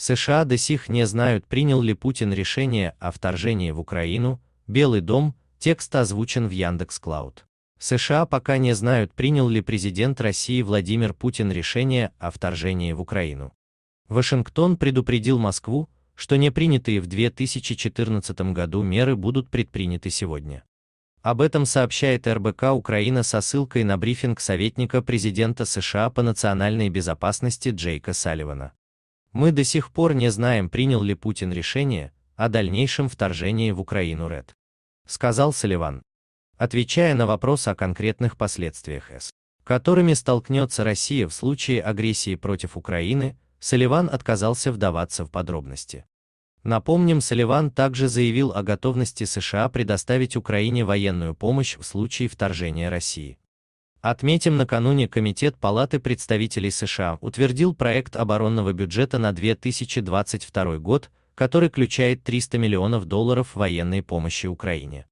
США до сих не знают, принял ли Путин решение о вторжении в Украину, Белый дом, текст озвучен в Яндекс.Клауд. США пока не знают, принял ли президент России Владимир Путин решение о вторжении в Украину. Вашингтон предупредил Москву, что непринятые в 2014 году меры будут предприняты сегодня. Об этом сообщает РБК Украина со ссылкой на брифинг советника президента США по национальной безопасности Джейка Салливана. Мы до сих пор не знаем, принял ли Путин решение о дальнейшем вторжении в Украину РЭД. Сказал Салливан, отвечая на вопрос о конкретных последствиях С, которыми столкнется Россия в случае агрессии против Украины, Салливан отказался вдаваться в подробности. Напомним, Салливан также заявил о готовности США предоставить Украине военную помощь в случае вторжения России. Отметим, накануне Комитет Палаты представителей США утвердил проект оборонного бюджета на 2022 год, который включает 300 миллионов долларов военной помощи Украине.